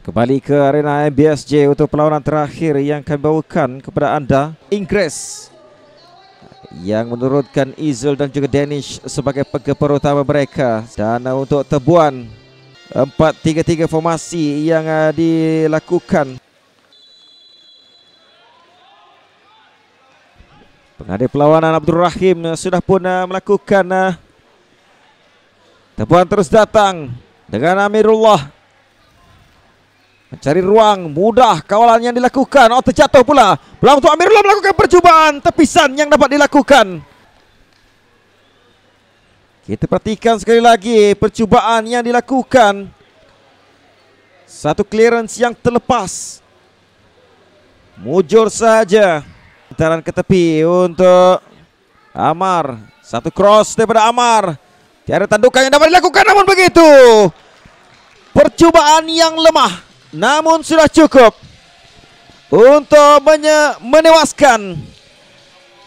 kembali ke arena MBSJ untuk perlawanan terakhir yang kami bawakan kepada anda Inggris yang menurutkan Izul dan juga Danish sebagai pegeper utama mereka dan untuk tebuan 4-3-3 formasi yang uh, dilakukan pengadil perlawanan Abdul Rahim uh, sudah pun uh, melakukan tebuan terus datang dengan Amirullah Mencari ruang mudah kawalan yang dilakukan. Oh terjatuh pula. Belum untuk Amir Lom melakukan percubaan tepisan yang dapat dilakukan. Kita perhatikan sekali lagi percubaan yang dilakukan. Satu clearance yang terlepas. Mujur saja. Tentaran ke tepi untuk Amar. Satu cross daripada Amar. Tiada tandukan yang dapat dilakukan namun begitu. Percubaan yang lemah namun sudah cukup untuk menewaskan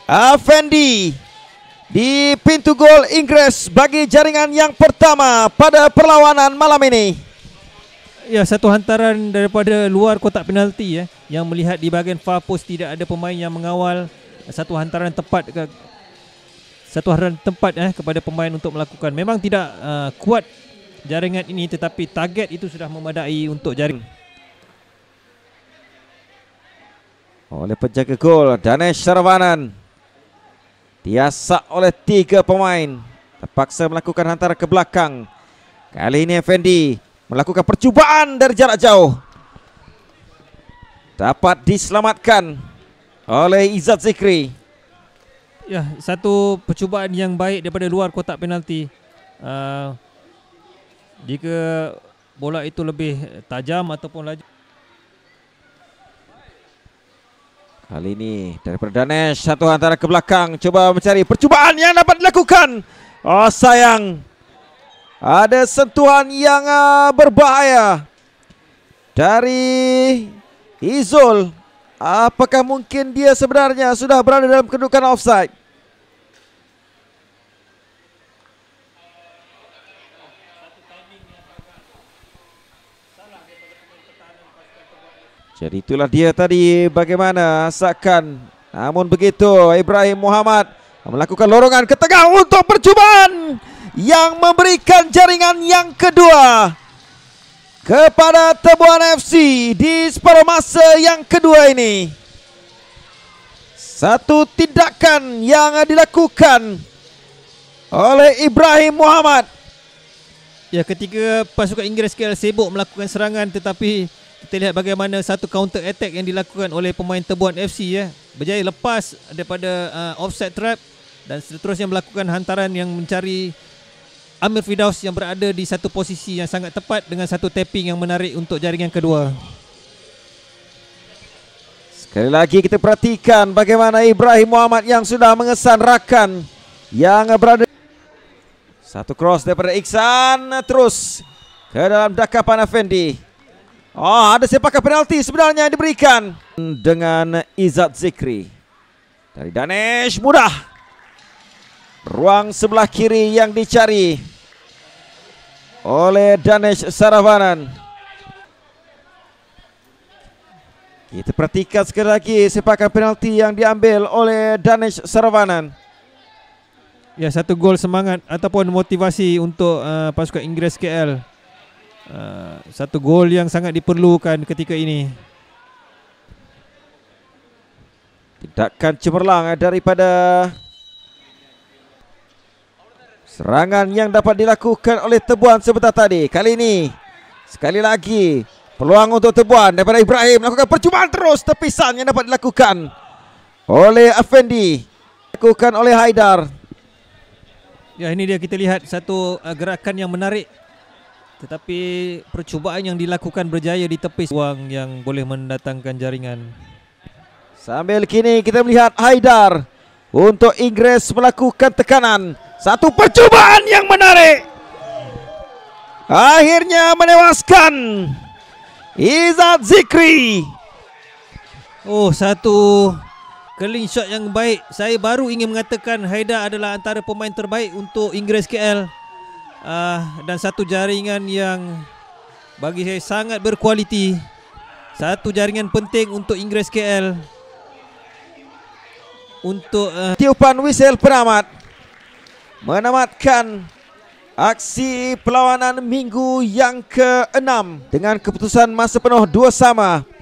Avendi di pintu gol Inggris bagi jaringan yang pertama pada perlawanan malam ini. Ya, satu hantaran daripada luar kotak penalti ya eh, yang melihat di bahagian far post tidak ada pemain yang mengawal satu hantaran tepat ke satu hantaran tepat eh kepada pemain untuk melakukan. Memang tidak uh, kuat jaringan ini tetapi target itu sudah memadai untuk jaringan. Hmm. oleh penjaga gol Danesh Sarwanan Diasak oleh tiga pemain Terpaksa melakukan hantaran ke belakang Kali ini Effendi Melakukan percubaan dari jarak jauh Dapat diselamatkan Oleh Izzat Zikri Ya, satu percubaan yang baik daripada luar kotak penalti. Uh, jika bola itu lebih tajam ataupun laju. Kali ini daripada Danesh satu antara ke belakang cuba mencari percubaan yang dapat dilakukan. Oh sayang. Ada sentuhan yang uh, berbahaya dari Izul. Apakah mungkin dia sebenarnya sudah berada dalam kedudukan offside? Jadi itulah dia tadi bagaimana asakan. Namun begitu Ibrahim Muhammad melakukan lorongan ke tengah untuk percubaan yang memberikan jaringan yang kedua kepada Tebuan FC di separuh masa yang kedua ini. Satu tindakan yang dilakukan oleh Ibrahim Muhammad. Ya ketika pasukan Inggeris KL sibuk melakukan serangan tetapi kita lihat bagaimana satu counter attack yang dilakukan oleh pemain Tebuan FC ya. Berjaya lepas daripada uh, offset trap dan seterusnya melakukan hantaran yang mencari Amir Fidaus yang berada di satu posisi yang sangat tepat dengan satu tapping yang menarik untuk jaringan kedua. Sekali lagi kita perhatikan bagaimana Ibrahim Muhammad yang sudah mengesan rakan yang berada satu cross daripada Iksan terus ke dalam dakapan Effendi. Oh, ada sepakan penalti sebenarnya yang diberikan dengan Izat Zikri. Dari Danish mudah. Ruang sebelah kiri yang dicari oleh Danish Saravanan. Kita perhatikan sekali lagi sepakan penalti yang diambil oleh Danish Saravanan. Ya, satu gol semangat ataupun motivasi untuk uh, pasukan Inggris KL. Uh, satu gol yang sangat diperlukan ketika ini. Tindakan cemerlang eh, daripada serangan yang dapat dilakukan oleh Tebuan sebentar tadi. Kali ini sekali lagi peluang untuk Tebuan daripada Ibrahim melakukan percubaan terus tepisan yang dapat dilakukan oleh Afendi Dilakukan oleh Haidar. Ya ini dia kita lihat satu uh, gerakan yang menarik tetapi percubaan yang dilakukan berjaya ditepis wang yang boleh mendatangkan jaringan. Sambil kini kita melihat Haidar untuk Inggris melakukan tekanan. Satu percubaan yang menarik. Akhirnya menewaskan Izzat Zikri. Oh satu clean shot yang baik. Saya baru ingin mengatakan Haidar adalah antara pemain terbaik untuk Inggris KL uh, dan satu jaringan yang bagi saya sangat berkualiti. Satu jaringan penting untuk Inggris KL. Untuk uh, ah, tiupan whistle penamat menamatkan aksi perlawanan minggu yang keenam dengan keputusan masa penuh dua sama